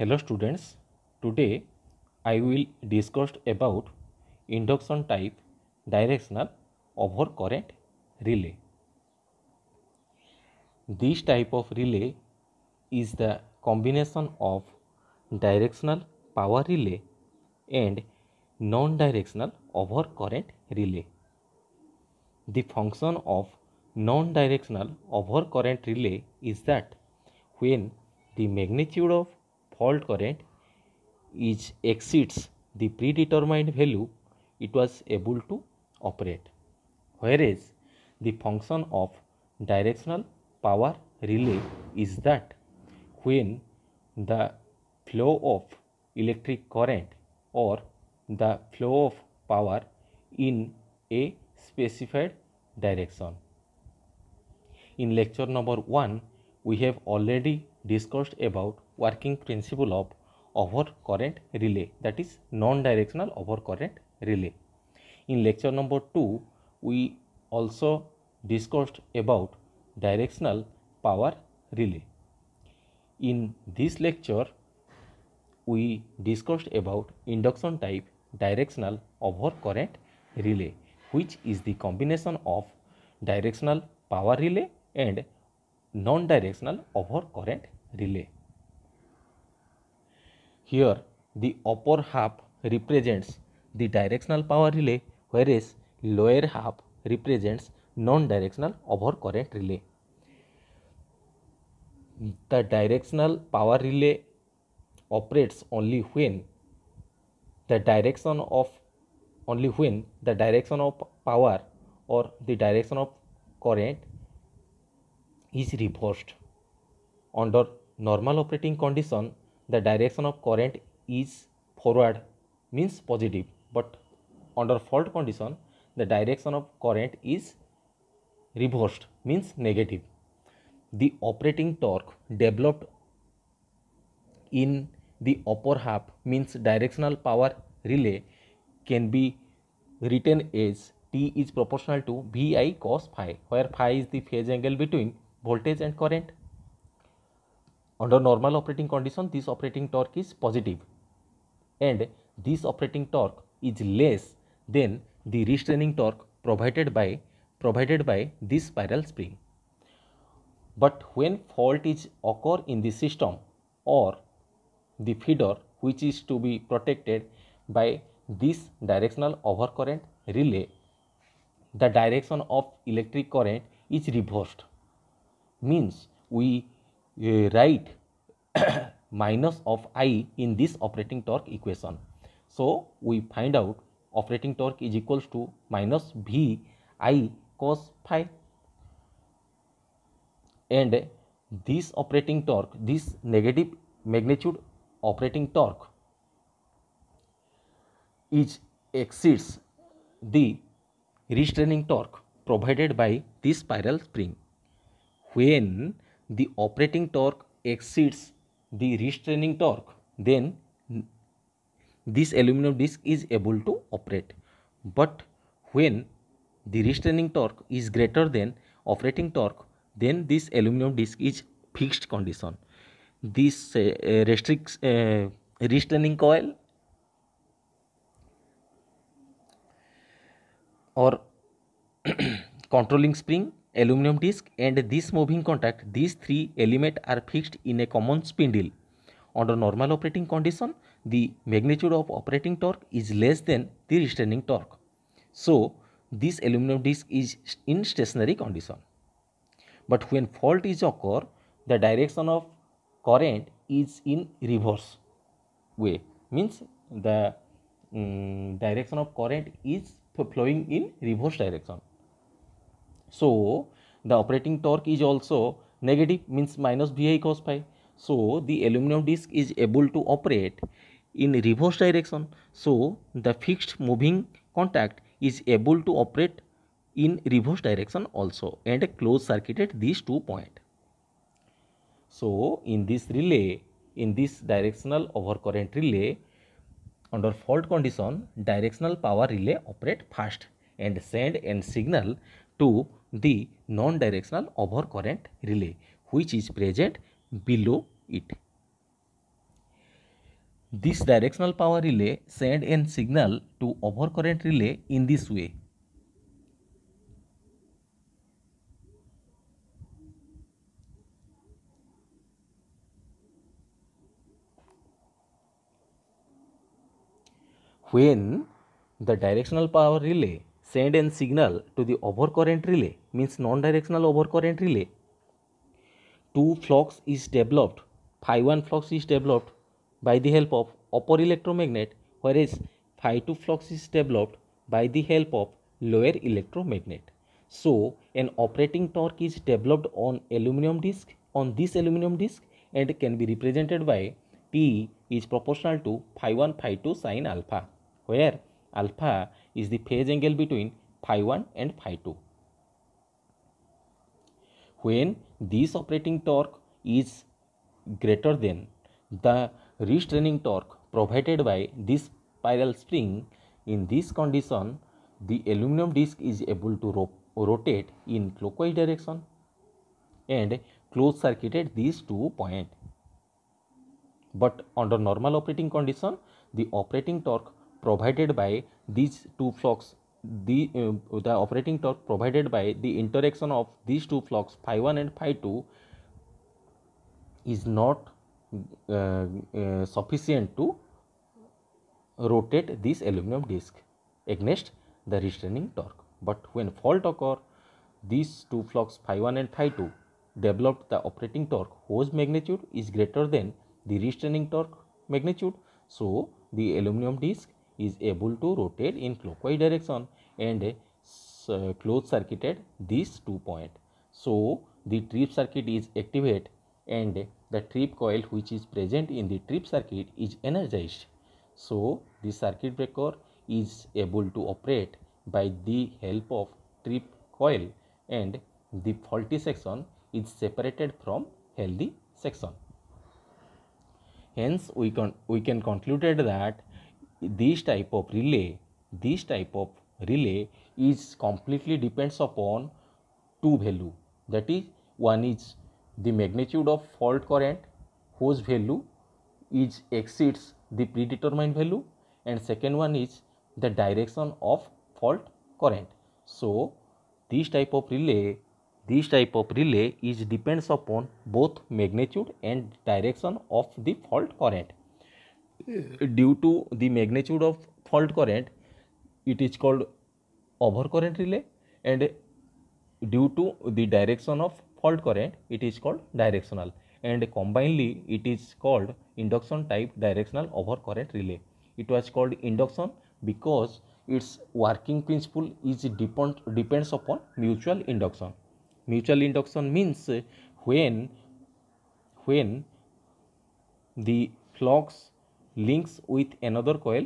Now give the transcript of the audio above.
Hello students, today I will discuss about induction type directional overcurrent relay. This type of relay is the combination of directional power relay and non-directional overcurrent relay. The function of non-directional overcurrent relay is that when the magnitude of fault current is exceeds the predetermined value it was able to operate whereas the function of directional power relay is that when the flow of electric current or the flow of power in a specified direction. In lecture number 1, we have already discussed about working principle of overcurrent relay that is non-directional overcurrent relay. In lecture number 2 we also discussed about directional power relay. In this lecture we discussed about induction type directional overcurrent relay which is the combination of directional power relay and non-directional overcurrent relay. Here the upper half represents the directional power relay whereas lower half represents non-directional overcurrent relay. The directional power relay operates only when the direction of only when the direction of power or the direction of current is reversed. Under normal operating condition, the direction of current is forward means positive but under fault condition the direction of current is reversed means negative the operating torque developed in the upper half means directional power relay can be written as T is proportional to VI cos phi, where phi is the phase angle between voltage and current. Under normal operating condition, this operating torque is positive and this operating torque is less than the restraining torque provided by provided by this spiral spring. But when fault is occur in the system or the feeder which is to be protected by this directional overcurrent relay, the direction of electric current is reversed. Means we write minus of i in this operating torque equation. So, we find out operating torque is equals to minus v i cos phi and this operating torque, this negative magnitude operating torque is exceeds the restraining torque provided by this spiral spring. When the operating torque exceeds the restraining torque then this aluminum disc is able to operate but when the restraining torque is greater than operating torque then this aluminum disc is fixed condition this uh, restricts uh, restraining coil or controlling spring aluminum disc and this moving contact these three element are fixed in a common spindle under normal operating condition the magnitude of operating torque is less than the restraining torque so this aluminum disc is in stationary condition but when fault is occur the direction of current is in reverse way means the um, direction of current is flowing in reverse direction so, the operating torque is also negative means minus VI cos phi. So, the aluminum disc is able to operate in reverse direction. So, the fixed moving contact is able to operate in reverse direction also and close circuited these two points. So, in this relay, in this directional overcurrent relay, under fault condition, directional power relay operate fast and send a signal to the non-directional overcurrent relay which is present below it. This directional power relay send a signal to overcurrent relay in this way. When the directional power relay send a signal to the overcurrent relay, means non-directional overcurrent relay. Two flux is developed, phi 1 flux is developed by the help of upper electromagnet whereas phi 2 flux is developed by the help of lower electromagnet. So an operating torque is developed on aluminum disc on this aluminum disc and can be represented by P is proportional to phi 1 phi 2 sine alpha where alpha is the phase angle between phi 1 and phi 2 when this operating torque is greater than the restraining torque provided by this spiral spring in this condition the aluminum disc is able to ro rotate in clockwise direction and close circuited these two point. but under normal operating condition the operating torque provided by these two flux the, uh, the operating torque provided by the interaction of these two flux phi 1 and phi 2 is not uh, uh, sufficient to rotate this aluminum disc against the restraining torque. But when fault occur, these two flux phi 1 and phi 2 developed the operating torque whose magnitude is greater than the restraining torque magnitude. So, the aluminum disc is able to rotate in clockwise direction and uh, uh, closed circuited these two point. So, the trip circuit is activated and the trip coil which is present in the trip circuit is energized. So, the circuit breaker is able to operate by the help of trip coil and the faulty section is separated from healthy section. Hence, we can, we can concluded that this type of relay this type of relay is completely depends upon two value that is one is the magnitude of fault current whose value is exceeds the predetermined value and second one is the direction of fault current so this type of relay this type of relay is depends upon both magnitude and direction of the fault current due to the magnitude of fault current it is called overcurrent relay and due to the direction of fault current it is called directional and combinedly it is called induction type directional overcurrent relay it was called induction because its working principle is depend, depends upon mutual induction mutual induction means when when the flux links with another coil